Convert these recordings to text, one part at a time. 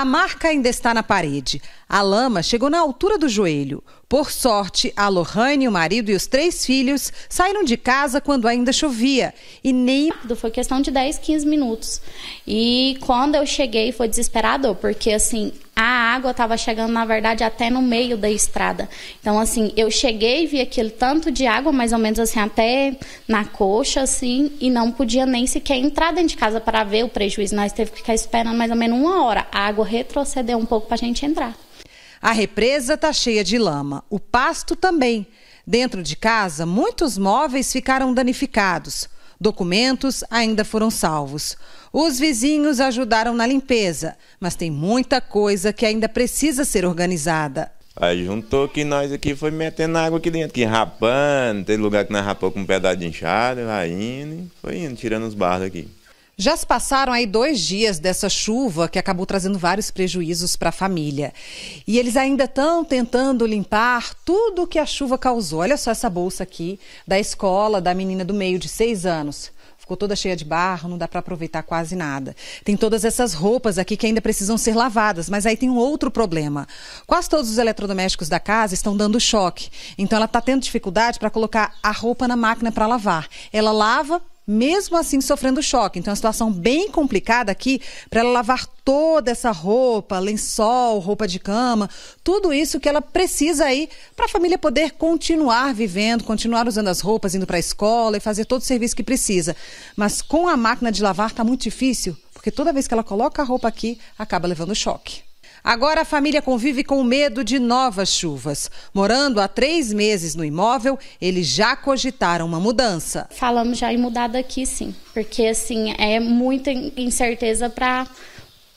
A marca ainda está na parede. A lama chegou na altura do joelho. Por sorte, a Lohane, o marido e os três filhos saíram de casa quando ainda chovia. E nem. Foi questão de 10, 15 minutos. E quando eu cheguei foi desesperador, porque assim, a água estava chegando, na verdade, até no meio da estrada. Então, assim, eu cheguei e vi aquele tanto de água, mais ou menos assim, até na coxa, assim, e não podia nem sequer entrar dentro de casa para ver o prejuízo. Nós teve que ficar esperando mais ou menos uma hora. A água retrocedeu um pouco para a gente entrar. A represa está cheia de lama, o pasto também. Dentro de casa, muitos móveis ficaram danificados. Documentos ainda foram salvos. Os vizinhos ajudaram na limpeza, mas tem muita coisa que ainda precisa ser organizada. Aí juntou que nós aqui foi metendo água aqui dentro, aqui rapando, tem lugar que nós rapou com um pedaço de inchada, vai indo, foi indo, tirando os barros aqui. Já se passaram aí dois dias dessa chuva que acabou trazendo vários prejuízos para a família. E eles ainda estão tentando limpar tudo que a chuva causou. Olha só essa bolsa aqui da escola da menina do meio de seis anos. Ficou toda cheia de barro, não dá para aproveitar quase nada. Tem todas essas roupas aqui que ainda precisam ser lavadas, mas aí tem um outro problema. Quase todos os eletrodomésticos da casa estão dando choque. Então ela está tendo dificuldade para colocar a roupa na máquina para lavar. Ela lava, mesmo assim sofrendo choque. Então, é uma situação bem complicada aqui para ela lavar toda essa roupa, lençol, roupa de cama, tudo isso que ela precisa aí para a família poder continuar vivendo, continuar usando as roupas, indo para a escola e fazer todo o serviço que precisa. Mas com a máquina de lavar está muito difícil, porque toda vez que ela coloca a roupa aqui, acaba levando choque. Agora a família convive com o medo de novas chuvas. Morando há três meses no imóvel, eles já cogitaram uma mudança. Falamos já em mudar daqui, sim, porque assim é muita incerteza para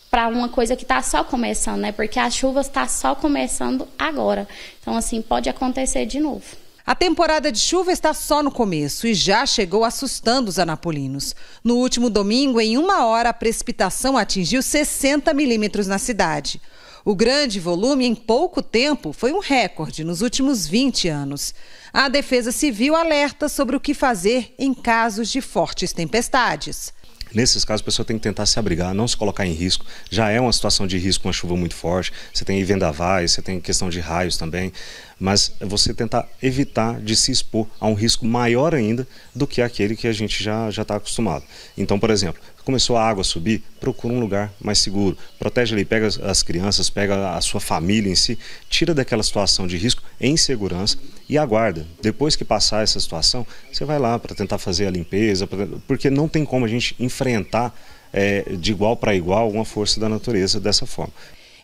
para uma coisa que está só começando, né? Porque as chuvas está só começando agora. Então assim pode acontecer de novo. A temporada de chuva está só no começo e já chegou assustando os anapolinos. No último domingo, em uma hora, a precipitação atingiu 60 milímetros na cidade. O grande volume em pouco tempo foi um recorde nos últimos 20 anos. A Defesa Civil alerta sobre o que fazer em casos de fortes tempestades. Nesses casos, a pessoa tem que tentar se abrigar, não se colocar em risco. Já é uma situação de risco, uma chuva muito forte. Você tem vendavais, você tem questão de raios também. Mas é você tentar evitar de se expor a um risco maior ainda do que aquele que a gente já está acostumado. Então, por exemplo, começou a água a subir, procura um lugar mais seguro. Protege ali, pega as crianças, pega a sua família em si, tira daquela situação de risco em segurança e aguarda. Depois que passar essa situação, você vai lá para tentar fazer a limpeza, porque não tem como a gente enfrentar é, de igual para igual uma força da natureza dessa forma.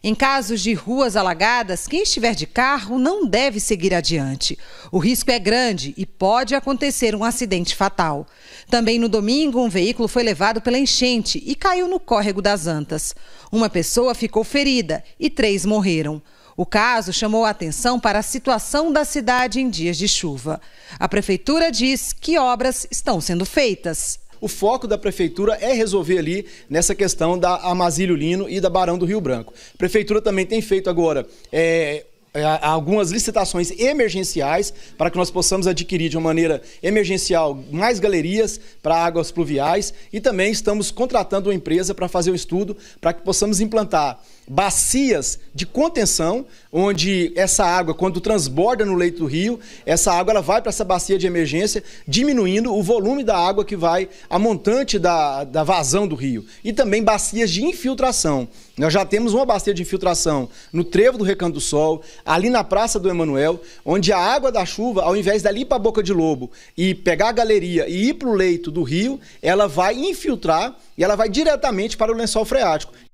Em casos de ruas alagadas, quem estiver de carro não deve seguir adiante. O risco é grande e pode acontecer um acidente fatal. Também no domingo, um veículo foi levado pela enchente e caiu no córrego das Antas. Uma pessoa ficou ferida e três morreram. O caso chamou a atenção para a situação da cidade em dias de chuva. A prefeitura diz que obras estão sendo feitas. O foco da prefeitura é resolver ali nessa questão da Amazílio Lino e da Barão do Rio Branco. A prefeitura também tem feito agora é, é, algumas licitações emergenciais para que nós possamos adquirir de uma maneira emergencial mais galerias para águas pluviais e também estamos contratando uma empresa para fazer o um estudo para que possamos implantar bacias de contenção, onde essa água, quando transborda no leito do rio, essa água ela vai para essa bacia de emergência, diminuindo o volume da água que vai a montante da, da vazão do rio. E também bacias de infiltração. Nós já temos uma bacia de infiltração no Trevo do Recanto do Sol, ali na Praça do Emanuel, onde a água da chuva, ao invés dali para a Boca de Lobo e pegar a galeria e ir para o leito do rio, ela vai infiltrar e ela vai diretamente para o lençol freático.